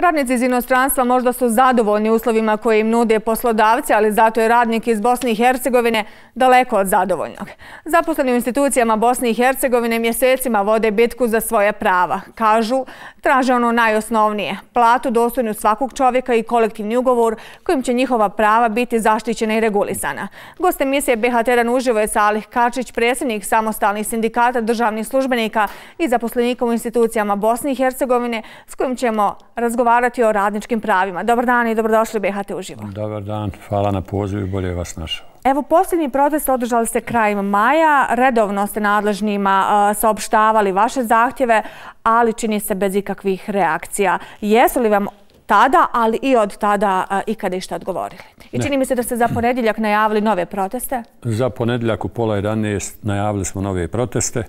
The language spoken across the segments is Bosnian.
Radnici iz inostranstva možda su zadovoljni uslovima koje im nude poslodavci, ali zato je radnik iz Bosne i Hercegovine daleko od zadovoljnog. Zaposleni u institucijama Bosne i Hercegovine mjesecima vode bitku za svoje prava. Kažu, traže ono najosnovnije, platu dostojnu svakog čovjeka i kolektivni ugovor kojim će njihova prava biti zaštićena i regulisana. Goste emisije BH Teran uživo je Salih Kačić, predsjednik samostalnih sindikata državnih službenika i zaposlenika u institucijama Bosne i Hercegovine s kojim ćemo razgovoriti razgovarati o radničkim pravima. Dobar dan i dobrodošli u BHT Uživo. Dobar dan, hvala na pozivu i bolje vas našao. Evo, posljednji protest održali ste krajem maja. Redovno ste nadležnima saopštavali vaše zahtjeve, ali čini se bez ikakvih reakcija. Jesu li vam tada, ali i od tada ikada išta odgovorili? I čini mi se da ste za ponedjeljak najavili nove proteste? Za ponedjeljak u pola 11 najavili smo nove proteste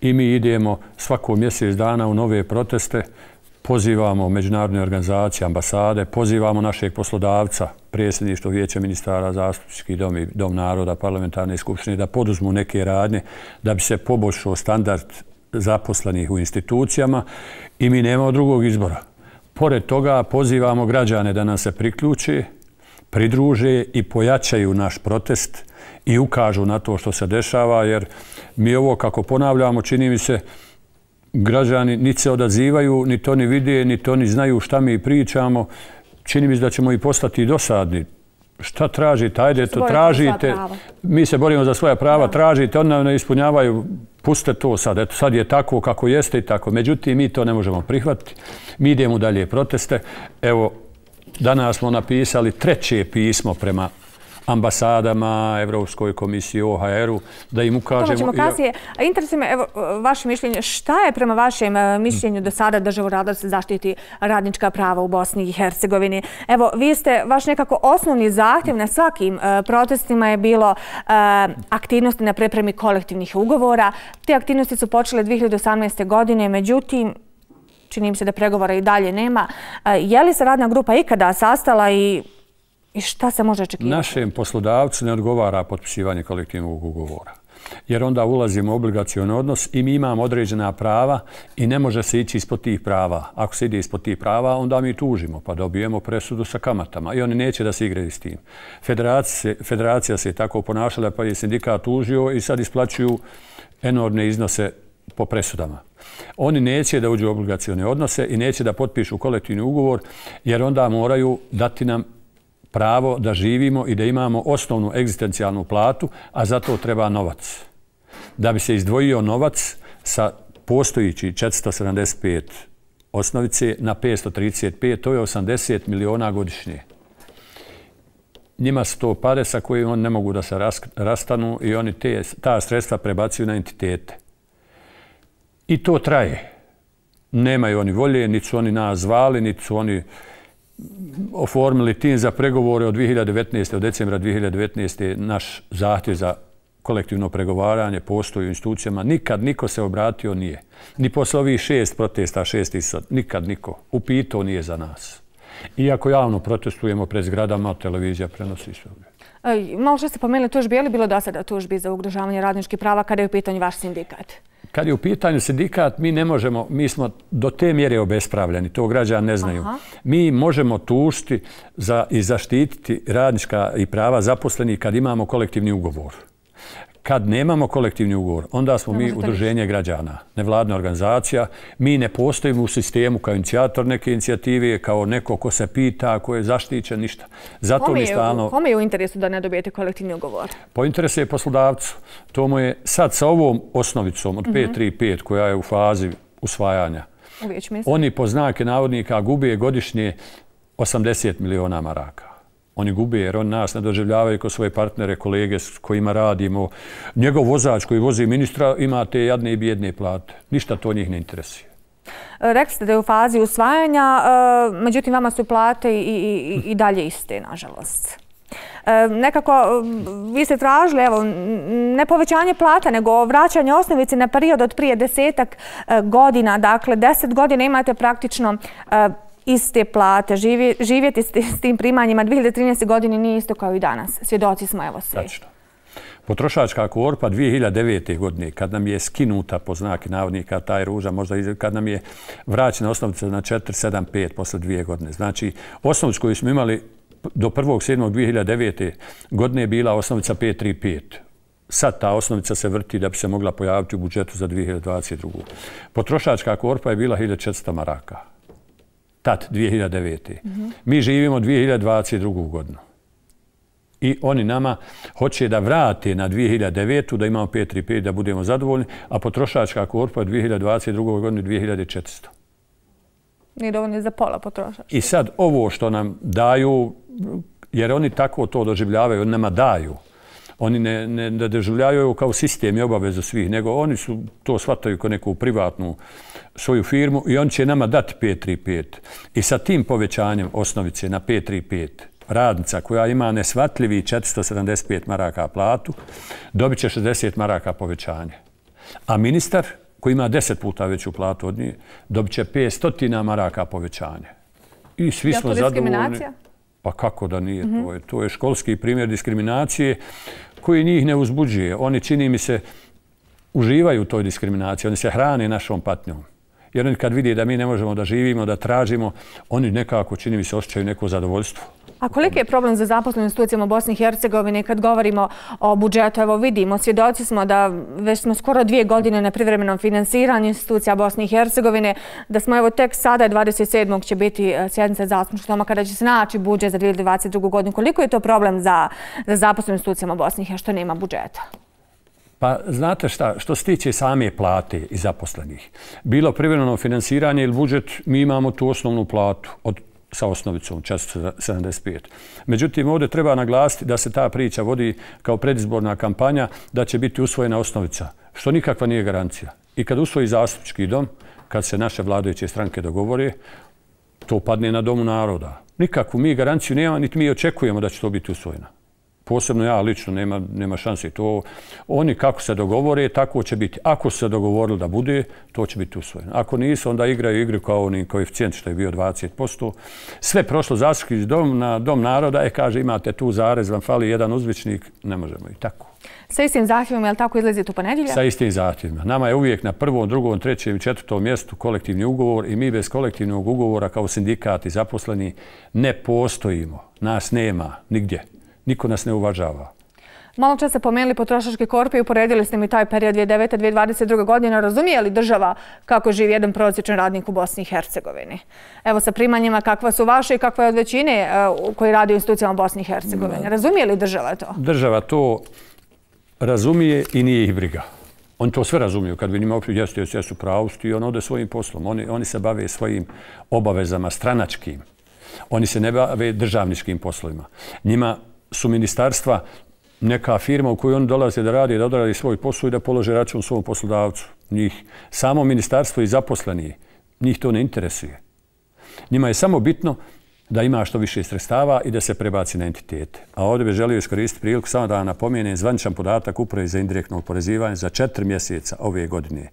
i mi idemo svako mjesec dana u nove proteste pozivamo međunarodne organizacije, ambasade, pozivamo našeg poslodavca, predsjedništvo vijeća ministara, zastupnički dom i dom naroda, parlamentarne skupštine, da poduzmu neke radnje da bi se poboljšao standard zaposlenih u institucijama i mi nemao drugog izbora. Pored toga pozivamo građane da nam se priključi, pridruže i pojačaju naš protest i ukažu na to što se dešava, jer mi ovo kako ponavljamo čini mi se građani ni se odazivaju, ni to ni vide, ni to ni znaju šta mi pričamo. Čini mi se da ćemo i postati dosadni. Šta tražite? Ajde, to tražite. Mi se borimo za svoja prava, tražite. Oni ne ispunjavaju. Puste to sad. Eto, sad je tako kako jeste i tako. Međutim, mi to ne možemo prihvatiti. Mi idemo dalje proteste. Evo, danas smo napisali treće pismo prema ambasadama, Evropskoj komisiji, OHR-u, da im ukažemo... Toma ćemo kasnije. Interesuje me evo, vaše mišljenje. Šta je prema vašem e, mišljenju do sada država rada se zaštiti radnička prava u Bosni i Hercegovini? Evo, vi ste vaš nekako osnovni zahtjev na svakim e, protestima je bilo e, aktivnosti na prepremi kolektivnih ugovora. Te aktivnosti su počele 2018. godine, međutim, čini mi se da pregovora i dalje nema. Je li se radna grupa ikada sastala i I šta se može očekivati? Našem poslodavcu ne odgovara potpisivanje kolektivnog ugovora. Jer onda ulazimo u obligacijalni odnos i mi imamo određena prava i ne može se ići ispod tih prava. Ako se ide ispod tih prava, onda mi tužimo pa dobijemo presudu sa kamatama i oni neće da se igre s tim. Federacija se je tako ponašala pa je sindikat tužio i sad isplaćuju enormne iznose po presudama. Oni neće da uđu u obligacijalne odnose i neće da potpišu kolektivni ugovor jer onda moraju dati nam pravo da živimo i da imamo osnovnu egzistencijalnu platu, a za to treba novac. Da bi se izdvojio novac sa postojići 475 osnovice na 535, to je 80 miliona godišnje. Njima su to pare sa kojim oni ne mogu da se rastanu i oni te, ta sredstva prebacuju na entitete. I to traje. Nemaju oni volje, niti oni nas zvali, niti oni oformili tim za pregovore od 2019. od decembra 2019. naš zahtjev za kolektivno pregovaranje postoji u institucijama. Nikad niko se obratio nije. Ni posle ovih šest protesta, šest isot, nikad niko. Upitao nije za nas. Iako javno protestujemo pred zgradama, televizija prenosi sve. Malo što ste pomenuli tužbi, je li bilo do sada tužbi za ugrožavanje radničkih prava kada je u pitanju vaš sindikat? Kad je u pitanju sindikat, mi ne možemo, mi smo do te mjere obespravljeni, to građana ne znaju. Mi možemo tušti i zaštititi radnička i prava zaposlenih kad imamo kolektivni ugovor. Kad nemamo kolektivni ugovor, onda smo mi udruženje građana, nevladna organizacija. Mi ne postojimo u sistemu kao inicijator neke inicijative, kao neko ko se pita, ko je zaštićen, ništa. Zato mi stalno... Kome je u interesu da ne dobijete kolektivni ugovor? Po pa interesu je poslodavcu. To mu je sad sa ovom osnovicom od 5.3.5 mhm. koja je u fazi usvajanja. Oni po znake navodnika gubije godišnje 80 miliona maraka. Oni gube jer on nas ne doživljavaju ko svoje partnere, kolege s kojima radimo. Njegov vozač koji vozi ministra ima te jadne i bjedne plate. Ništa to njih ne interesuje. E, rekli ste da je u fazi usvajanja, e, međutim vama su plate i dalje iste, nažalost. E, nekako vi ste tražili ne povećanje plata, nego vraćanje osnovice na period od prije desetak godina. Dakle, deset godina imate praktično iste plate, živjeti s tim primanjima 2013. godine nije isto kao i danas. Svjedoci smo evo svi. Tačno. Potrošačka korpa 2009. godine, kad nam je skinuta po znaki navodnika taj ruža, možda kad nam je vraćena osnovica na 4,75 posle dvije godine. Znači, osnovicu koju smo imali do 1.7.2009. godine je bila osnovica 5,35 sad ta osnovica se vrti da bi se mogla pojaviti u budžetu za 2022. Potrošačka korpa je bila 1400 maraka tad, 2009. Mi živimo 2022. godinu. I oni nama hoće da vrate na 2009. da imamo 5.35. da budemo zadovoljni, a potrošačka korpa je 2022. godine 2400. Nije dovoljno za pola potrošačka. I sad ovo što nam daju, jer oni tako to doživljavaju, oni nama daju oni ne, ne da deživljavaju kao sistem i za svih, nego oni su to shvataju kao neku privatnu svoju firmu i on će nama dati 5.3.5. I sa tim povećanjem osnovice na 5.3.5 radnica koja ima nesvatljivi 475 maraka platu, dobit će 60 maraka povećanje. A ministar, koji ima 10 puta veću platu od nje, dobit će 500 maraka povećanje. I svi ja smo zadovoljni. Pa kako da nije? to, mhm. to je školski primjer diskriminacije koji njih ne uzbuđuje. Oni čini mi se uživaju u toj diskriminaciji, oni se hrane našom patnjom. Jer oni kad vidi da mi ne možemo da živimo, da tražimo, oni nekako, čini mi se, osjećaju neko zadovoljstvo. A koliko je problem za zaposlenim institucijama Bosne i Hercegovine kad govorimo o budžetu? Evo vidimo, svjedoci smo da već smo skoro dvije godine na privremenom finansiranju institucija Bosne i Hercegovine, da smo evo tek sada, 27. će biti e, sjednica zastupnička doma kada će se naći budžet za 2022. godinu. Koliko je to problem za zaposlenim institucijama Bosne i Hercegovine što nema budžeta? Pa znate šta, što se tiče same plate i zaposlenih, bilo privremeno finansiranje ili budžet, mi imamo tu osnovnu platu od sa osnovicom, često 75. Međutim, ovdje treba naglasiti da se ta priča vodi kao predizborna kampanja da će biti usvojena osnovica, što nikakva nije garancija. I kad usvoji zastupnički dom, kad se naše vladajuće stranke dogovore, to padne na domu naroda. Nikakvu mi garanciju nema, niti mi očekujemo da će to biti usvojeno posebno ja lično, nema, nema šanse to. Oni kako se dogovore, tako će biti. Ako se dogovorili da bude, to će biti usvojeno. Ako nisu, onda igraju igre kao oni koeficijent što je bio 20%. Sve prošlo zaskri iz dom, na dom naroda, e kaže imate tu zarez, vam fali jedan uzvičnik, ne možemo i tako. Sa istim zahtjevima, je li tako izlazi tu ponedjelja? Sa istim zahtjevima. Nama je uvijek na prvom, drugom, trećem i četvrtom mjestu kolektivni ugovor i mi bez kolektivnog ugovora kao sindikat i zaposleni ne postojimo. Nas nema nigdje niko nas ne uvažava. Malo čas se pomenuli potrošačke korpe i uporedili ste mi taj period 2009-2022 godine. Razumije li država kako živi jedan prosječan radnik u Bosni i Hercegovini? Evo sa primanjima kakva su vaše i kakva je od većine e, koji radi u institucijama Bosni i Hercegovini. Razumije li država to? Država to razumije i nije ih briga. Oni to sve razumiju. Kad bi njima opriju, jesu, jesu, jesu pravosti i on ode svojim poslom. Oni se bave svojim obavezama stranačkim. Oni se ne bave državničkim poslovima. Njima su ministarstva neka firma u koju oni dolaze da radi, da odradi svoj posao i da polože račun svom poslodavcu. Njih samo ministarstvo i zaposleni, njih to ne interesuje. Njima je samo bitno da ima što više sredstava i da se prebaci na entitete. A ovdje bih želio iskoristiti priliku samo da napomenem zvančan podatak upravi za indirektno oporezivanje za četiri mjeseca ove godine.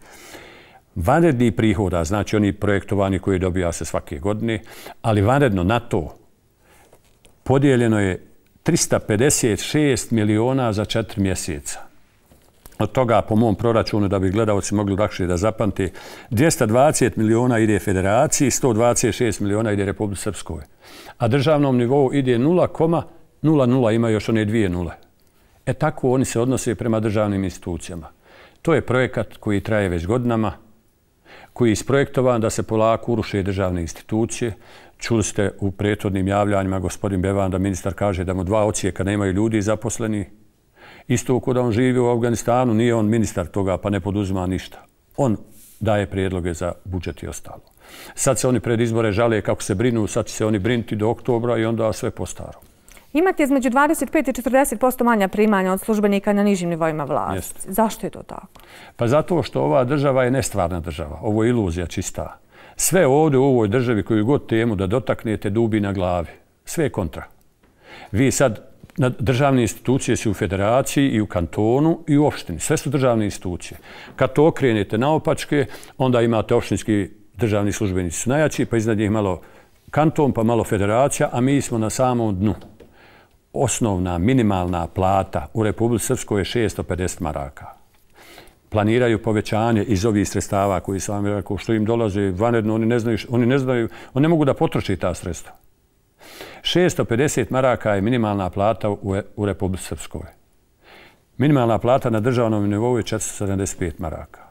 Vanredni prihoda, znači oni projektovani koji dobija se svake godine, ali vanredno na to podijeljeno je 356 miliona za četiri mjeseca. Od toga, po mom proračunu, da bi gledalci mogli lakše da zapamte, 220 miliona ide federaciji, 126 miliona ide Republike Srpskoj. A državnom nivou ide 0,00, ima još one dvije nule. E tako oni se odnose prema državnim institucijama. To je projekat koji traje već godinama, koji je isprojektovan da se polako uruše državne institucije, Čuli ste u prethodnim javljanjima, gospodin Bevan, da ministar kaže da mu dva ocijeka nemaju ljudi zaposleni. Isto u kada živi u Afganistanu, nije on ministar toga, pa ne poduzima ništa. On daje prijedloge za budžet i ostalo. Sad se oni pred izbore žale kako se brinu, sad će se oni brinuti do oktobra i onda sve po starom. Imate između 25 i 40% manja primanja od službenika na nižim nivoima vlasti. Zašto je to tako? Pa zato što ova država je nestvarna država. Ovo je iluzija čista sve ovdje u ovoj državi koju god temu da dotaknete dubi na glavi. Sve je kontra. Vi sad, državne institucije su u federaciji i u kantonu i u opštini. Sve su državne institucije. Kad to okrenete na opačke, onda imate opštinski državni službenici su najjači, pa iznad njih malo kanton, pa malo federacija, a mi smo na samom dnu. Osnovna minimalna plata u Republike Srpskoj je 650 maraka planiraju povećanje iz ovih sredstava koji su vam rekao, što im dolaze vanredno, oni ne znaju, oni ne znaju, oni ne mogu da potroši ta sredstva. 650 maraka je minimalna plata u, u Srpskoj. Minimalna plata na državnom nivou je 475 maraka.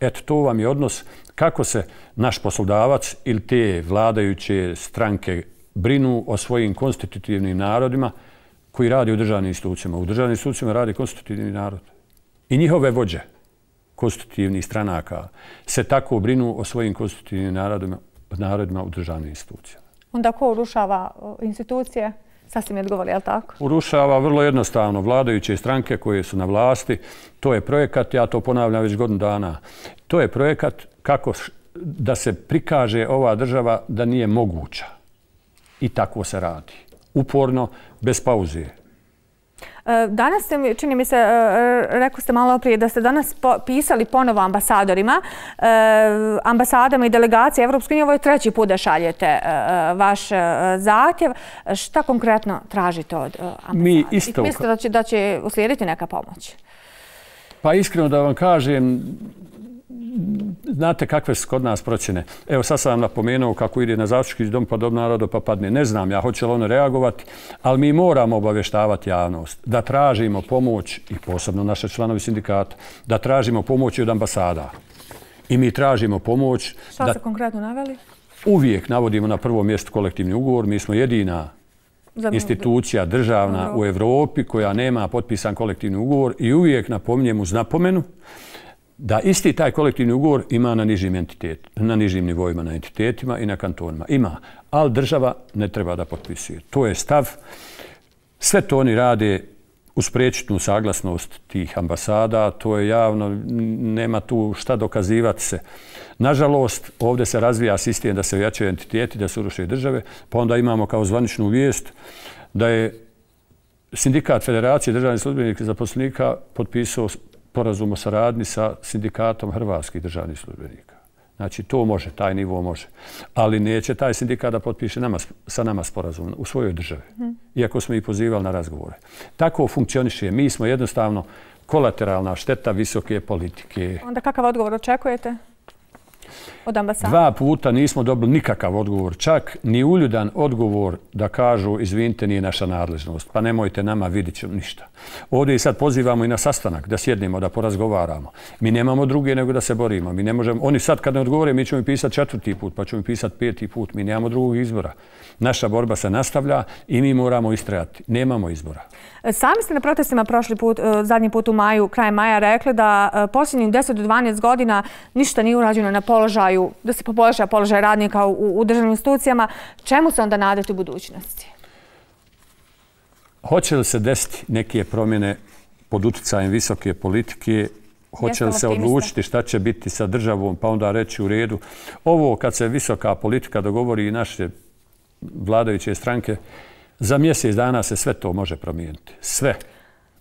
Eto, to vam je odnos kako se naš poslodavac ili te vladajuće stranke brinu o svojim konstitutivnim narodima koji radi u državnim institucijama. U državnim institucijama radi konstitutivni narod. I njihove vođe konstitutivnih stranaka se tako brinu o svojim konstitutivnim narodima, narodima u državnim institucijama. Onda ko urušava institucije? Sasvim je odgovor, je li tako? Urušava vrlo jednostavno vladajuće stranke koje su na vlasti. To je projekat, ja to ponavljam već godinu dana, to je projekat kako da se prikaže ova država da nije moguća. I tako se radi. Uporno, bez pauze. E, danas ste, čini mi se, e, e, rekao ste malo prije da ste danas pisali ponovo ambasadorima, ambasadama i delegacije Evropske unije. Ovo je treći put da šaljete vaš zahtjev. Šta konkretno tražite od ambasadora? Mi isto... Mislite da će uslijediti neka pomoć? Pa iskreno da vam kažem, znate kakve su kod nas procjene. Evo sad sam vam napomenuo kako ide na Zavčki dom pa dom narodu pa padne. Ne znam ja hoće li ono reagovati, ali mi moramo obavještavati javnost da tražimo pomoć i posebno naše članovi sindikata, da tražimo pomoć od ambasada. I mi tražimo pomoć... Šta se konkretno naveli? Uvijek navodimo na prvo mjesto kolektivni ugovor. Mi smo jedina institucija državna u Evropi koja nema potpisan kolektivni ugovor i uvijek napominjem uz napomenu da isti taj kolektivni ugovor ima na nižim, entitetima, na nižim nivoima, na entitetima i na kantonima. Ima, ali država ne treba da potpisuje. To je stav. Sve to oni rade uz prečitnu saglasnost tih ambasada, to je javno, nema tu šta dokazivati se. Nažalost, ovdje se razvija sistem da se ojačaju entiteti, da se uruše države, pa onda imamo kao zvaničnu vijest da je Sindikat Federacije državnih službenika i zaposlenika potpisao sporazum o saradni sa sindikatom Hrvatskih državnih službenika. Znači, to može, taj nivo može. Ali neće taj sindikat da potpiše nama, sa nama sporazum u svojoj državi. Mhm. Iako smo i pozivali na razgovore. Tako funkcioniše. Mi smo jednostavno kolateralna šteta visoke politike. Onda kakav odgovor očekujete? od ambasada? Dva puta nismo dobili nikakav odgovor, čak ni uljudan odgovor da kažu izvinite, nije naša nadležnost, pa nemojte nama vidjeti ništa. Ovdje i sad pozivamo i na sastanak, da sjednimo, da porazgovaramo. Mi nemamo druge nego da se borimo. Mi ne možemo, oni sad kad ne odgovore, mi ćemo im pisati četvrti put, pa ćemo im pisati peti put. Mi nemamo drugog izbora. Naša borba se nastavlja i mi moramo istrajati. Nemamo izbora. E, sami ste na protestima prošli put, e, zadnji put u maju, kraj maja, rekli da e, posljednjih 10 do 12 godina ništa nije urađeno na polu položaju, da se poboljša položaj radnika u državnim institucijama, čemu se onda nadati u budućnosti? Hoće li se desiti neke promjene pod utjecajem visoke politike, hoće li se odlučiti šta će biti sa državom, pa onda reći u redu. Ovo kad se visoka politika dogovori i naše vladajuće stranke, za mjesec dana se sve to može promijeniti. Sve. Sve.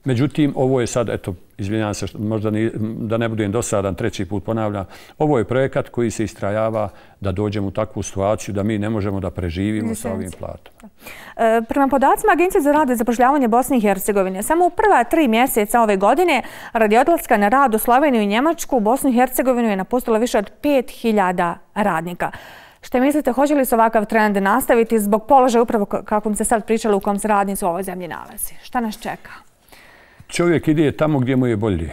Međutim, ovo je sad, eto, izvinjam se, možda ni, da ne budem dosadan, treći put ponavljam, ovo je projekat koji se istrajava da dođemo u takvu situaciju da mi ne možemo da preživimo sa ovim platom. E, prema podacima Agencije za rade zapošljavanje Bosne i Hercegovine, samo u prva tri mjeseca ove godine radi odlaska na rad u Sloveniju i Njemačku u Bosnu i Hercegovinu je napustilo više od 5000 radnika. Šte mislite, hoće li se ovakav trend nastaviti zbog položaja upravo kakvom se sad pričalo u kom se radnici u ovoj zemlji nalazi? Šta nas čeka? čovjek ide tamo gdje mu je bolje.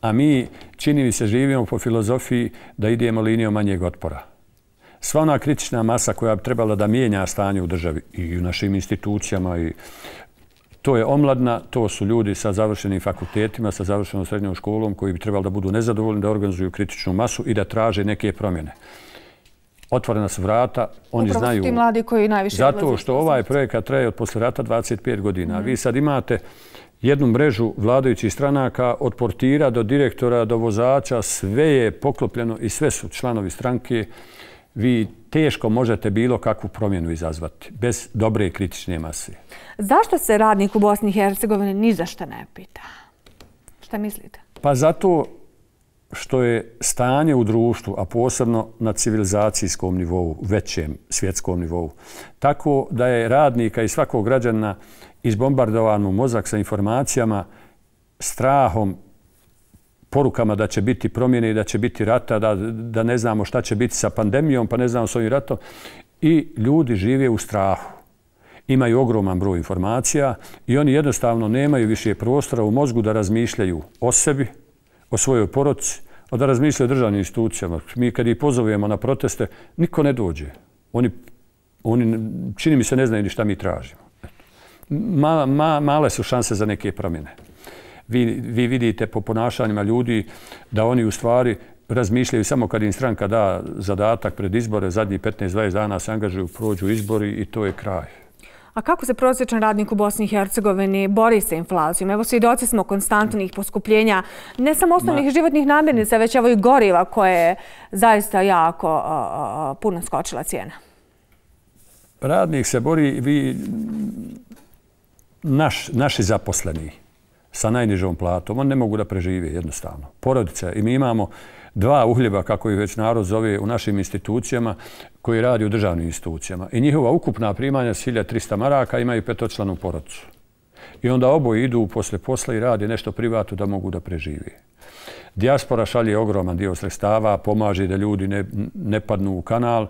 A mi, čini mi se, živimo po filozofiji da idemo linijom manjeg otpora. Sva ona kritična masa koja bi trebala da mijenja stanje u državi i u našim institucijama i to je omladna, to su ljudi sa završenim fakultetima, sa završenom srednjom školom koji bi trebali da budu nezadovoljni, da organizuju kritičnu masu i da traže neke promjene. Otvorena su vrata, oni znaju... Upravo su ti mladi koji najviše... Zato što ovaj projekat traje od posle rata 25 godina. Vi sad imate jednu mrežu vladajućih stranaka od portira do direktora do vozača, sve je poklopljeno i sve su članovi stranke, vi teško možete bilo kakvu promjenu izazvati bez dobre i kritične mase. Zašto se radnik u Bosni i Hercegovini ni za što ne pita? Šta mislite? Pa zato što je stanje u društvu, a posebno na civilizacijskom nivou, većem svjetskom nivou, tako da je radnika i svakog građana izbombardovan mu mozak sa informacijama, strahom, porukama da će biti promjene i da će biti rata, da, da ne znamo šta će biti sa pandemijom, pa ne znamo s ovim ratom. I ljudi žive u strahu. Imaju ogroman broj informacija i oni jednostavno nemaju više prostora u mozgu da razmišljaju o sebi, o svojoj poroci, a da razmišljaju o državnim institucijama. Mi kad ih pozovemo na proteste, niko ne dođe. Oni, oni čini mi se, ne znaju ni šta mi tražimo ma, ma, male su šanse za neke promjene. Vi, vi vidite po ponašanjima ljudi da oni u stvari razmišljaju samo kad im stranka da zadatak pred izbore, zadnjih 15-20 dana se angažuju, prođu izbori i to je kraj. A kako se prosječan radnik u Bosni i Hercegovini bori sa inflacijom? Evo svi smo konstantnih poskupljenja, ne samo osnovnih životnih namirnica, već evo i goriva koje je zaista jako a, puno skočila cijena. Radnik se bori, vi naš, naši zaposleni sa najnižom platom, oni ne mogu da prežive jednostavno. Porodica i mi imamo dva uhljeba, kako ih već narod zove, u našim institucijama koji radi u državnim institucijama. I njihova ukupna primanja s 1300 maraka imaju petočlanu porodicu. I onda oboje idu posle posla i radi nešto privatu da mogu da prežive. Dijaspora šalje ogroman dio sredstava, pomaže da ljudi ne, ne padnu u kanal.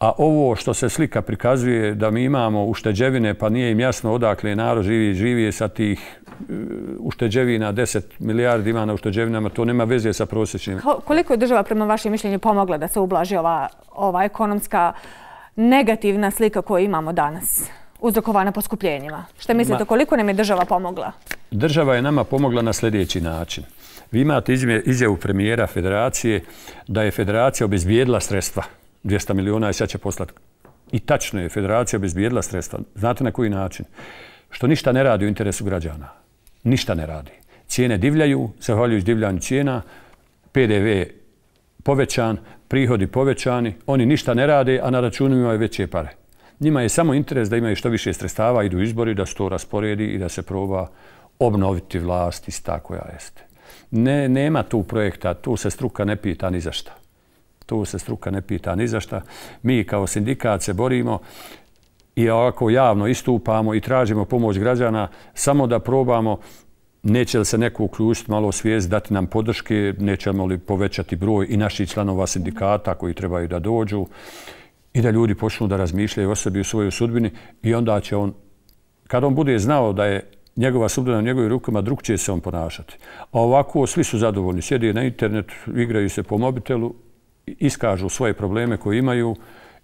A ovo što se slika prikazuje da mi imamo ušteđevine, pa nije im jasno odakle narod živi, živi je sa tih uh, ušteđevina, 10 milijardi ima na ušteđevinama, to nema veze sa prosječnim. Koliko je država prema vašem mišljenju pomogla da se ublaži ova, ova ekonomska negativna slika koju imamo danas, uzrokovana poskupljenjima? Što mislite, koliko nam je država pomogla? Država je nama pomogla na sljedeći način. Vi imate izjavu premijera federacije da je federacija obizvijedila sredstva 200 miliona i sad će poslati. I tačno je, federacija obizbijedila sredstva. Znate na koji način? Što ništa ne radi u interesu građana. Ništa ne radi. Cijene divljaju, se zahvaljujući divljanju cijena, PDV povećan, prihodi povećani, oni ništa ne rade, a na računu imaju veće pare. Njima je samo interes da imaju što više sredstava, idu izbori, da se to rasporedi i da se proba obnoviti vlast iz ta koja jeste. Ne, nema tu projekta, tu se struka ne pita ni za šta tu se struka ne pita ni za šta. Mi kao sindikat se borimo i ovako javno istupamo i tražimo pomoć građana samo da probamo neće li se neko uključiti malo svijest, dati nam podrške, nećemo li povećati broj i naših članova sindikata koji trebaju da dođu i da ljudi počnu da razmišljaju o sebi u svojoj sudbini i onda će on, kad on bude znao da je njegova sudbina u njegovim rukama, drug će se on ponašati. A ovako svi su zadovoljni, sjedi na internet, igraju se po mobitelu, iskažu svoje probleme koje imaju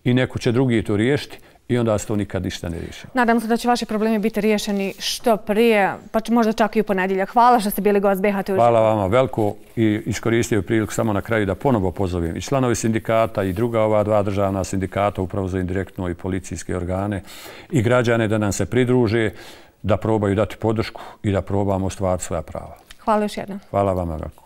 i neko će drugi to riješiti i onda se to nikad ništa ne riješi. Nadam se da će vaše probleme biti riješeni što prije, pa možda čak i u ponedjeljak. Hvala što ste bili gost BH Hvala vama veliko i iskoristio priliku samo na kraju da ponovo pozovim i članovi sindikata i druga ova dva državna sindikata, upravo za indirektno i policijske organe i građane da nam se pridruže, da probaju dati podršku i da probamo stvari svoja prava. Hvala još jednom. Hvala vama veliko.